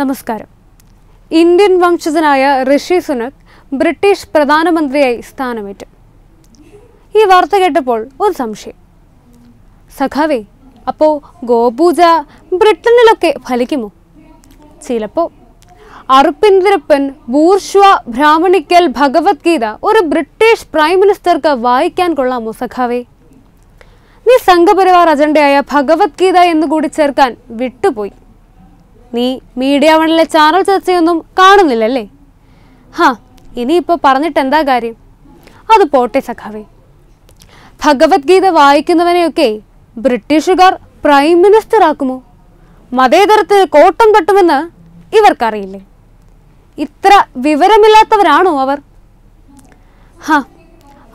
നമസ്കാരം ഇന്ത്യൻ വംശജനായ ഋഷി സുനക് ബ്രിട്ടീഷ് പ്രധാനമന്ത്രിയായി സ്ഥാനമേറ്റു ഈ വാർത്ത കേട്ടപ്പോൾ ഒരു സംശയം സഖാവേ അപ്പോൾ ഗോപൂജ ബ്രിട്ടനിലൊക്കെ ഫലിക്കുമോ ചിലപ്പോൾ അറുപ്പിന്ദിരപ്പൻ ബൂർഷ്വ ബ്രാഹ്മണിക്കൽ ഭഗവത്ഗീത ഒരു ബ്രിട്ടീഷ് പ്രൈം മിനിസ്റ്റർക്ക് വായിക്കാൻ കൊള്ളാമോ സഖാവേ നീ സംഘപരിവാർ അജണ്ടയായ ഭഗവത്ഗീത എന്നുകൂടി ചേർക്കാൻ വിട്ടുപോയി നീ മീഡിയ വണിലെ ചാനൽ ചർച്ചയൊന്നും കാണുന്നില്ലല്ലേ ഹാ ഇനിയിപ്പോൾ പറഞ്ഞിട്ട് എന്താ കാര്യം അത് പോട്ടെ സഖാവേ ഭഗവത്ഗീത വായിക്കുന്നവനെയൊക്കെ ബ്രിട്ടീഷുകാർ പ്രൈം മിനിസ്റ്റർ ആക്കുമോ മതേതരത്തിൽ കോട്ടം തട്ടുമെന്ന് ഇവർക്കറിയില്ലേ ഇത്ര വിവരമില്ലാത്തവരാണോ അവർ ഹാ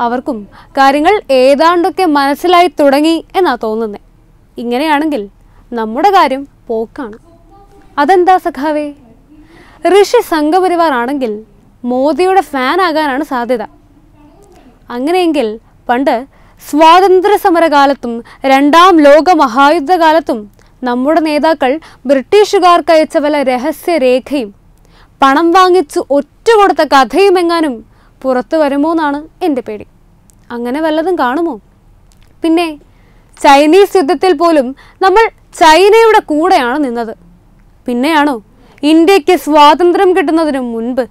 അവർക്കും കാര്യങ്ങൾ ഏതാണ്ടൊക്കെ മനസ്സിലായി തുടങ്ങി എന്നാ തോന്നുന്നത് ഇങ്ങനെയാണെങ്കിൽ നമ്മുടെ കാര്യം പോക്കാണ് അതെന്താ സഖാവേ ഋഷി സംഘപരിവാർ ആണെങ്കിൽ മോദിയുടെ ഫാൻ ആകാനാണ് സാധ്യത അങ്ങനെയെങ്കിൽ പണ്ട് സ്വാതന്ത്ര്യ സമരകാലത്തും രണ്ടാം ലോക മഹായുദ്ധകാലത്തും നമ്മുടെ നേതാക്കൾ ബ്രിട്ടീഷുകാർക്ക് അയച്ച വല്ല രഹസ്യരേഖയും പണം വാങ്ങിച്ചു ഒറ്റ കൊടുത്ത കഥയും എങ്ങാനും പുറത്തു വരുമോ എന്നാണ് എൻ്റെ പേടി അങ്ങനെ വല്ലതും കാണുമോ പിന്നെ ചൈനീസ് യുദ്ധത്തിൽ പോലും നമ്മൾ ചൈനയുടെ കൂടെയാണ് നിന്നത് പിന്നെയാണോ ഇന്ത്യക്ക് സ്വാതന്ത്ര്യം കിട്ടുന്നതിന് മുൻപ്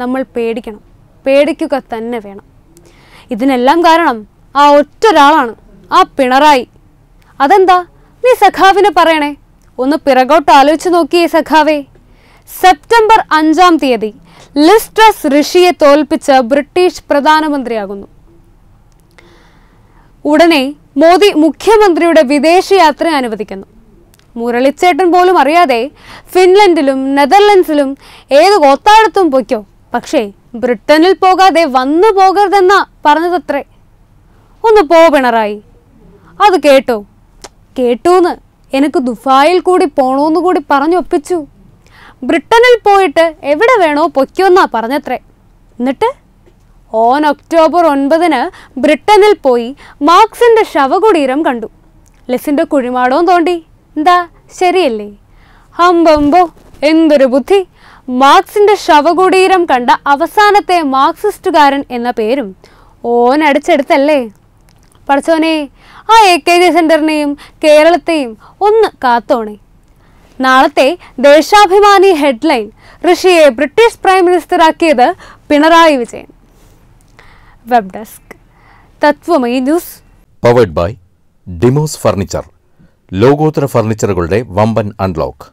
നമ്മൾ പേടിക്കണം പേടിക്കുക തന്നെ വേണം ഇതിനെല്ലാം കാരണം ആ ഒറ്റ ഒരാളാണ് ആ പിണറായി അതെന്താ നീ സഖാവിനെ പറയണേ ഒന്ന് പിറകോട്ട് ആലോചിച്ച് നോക്കിയേ സഖാവേ സെപ്റ്റംബർ അഞ്ചാം തീയതി ലിസ്ട്രസ് ഋഷിയെ തോൽപ്പിച്ച് ബ്രിട്ടീഷ് പ്രധാനമന്ത്രിയാകുന്നു ഉടനെ മോദി മുഖ്യമന്ത്രിയുടെ വിദേശയാത്ര അനുവദിക്കുന്നു മുരളിച്ചേട്ടൻ പോലും അറിയാതെ ഫിൻലൻഡിലും നെതർലൻഡ്സിലും ഏത് ഗോത്താഴത്തും പൊയ്ക്കോ പക്ഷേ ബ്രിട്ടനിൽ പോകാതെ വന്നു പോകരുതെന്നാ പറഞ്ഞതത്രേ ഒന്ന് പോ പിണറായി അത് കേട്ടോ കേട്ടൂന്ന് എനിക്ക് ദുഫായിൽ കൂടി പോണോന്ന് കൂടി പറഞ്ഞൊപ്പിച്ചു ബ്രിട്ടനിൽ പോയിട്ട് എവിടെ വേണോ പൊയ്ക്കോന്നാ പറഞ്ഞത്രേ എന്നിട്ട് ഓൺ ഒക്ടോബർ ഒൻപതിന് ബ്രിട്ടനിൽ പോയി മാർക്സിൻ്റെ ശവകുടീരം കണ്ടു ലെസിൻ്റെ കുഴിമാടവും തോണ്ടി എന്താ ശരിയല്ലേ ഹംബംബോ എന്തൊരു ബുദ്ധി മാർക്സിന്റെ ശവകുടീരം കണ്ട അവസാനത്തെ മാർക്സിസ്റ്റുകാരൻ എന്ന പേരും ഓനടിച്ചെടുത്തല്ലേ പഠിച്ചോനെ ആ എ കെ ജി സെൻറ്ററിനെയും കേരളത്തെയും ഒന്ന് കാത്തോണേ നാളത്തെ ദേശാഭിമാനി ഹെഡ്ലൈൻ ഋഷിയെ ബ്രിട്ടീഷ് പ്രൈം ആക്കിയത് Pinarayi Vijayan web desk Tatwamayi news powered by Demos furniture ലോകോത്തര ഫർണിച്ചറുകളുടെ വമ്പൻ അൺലോക്ക്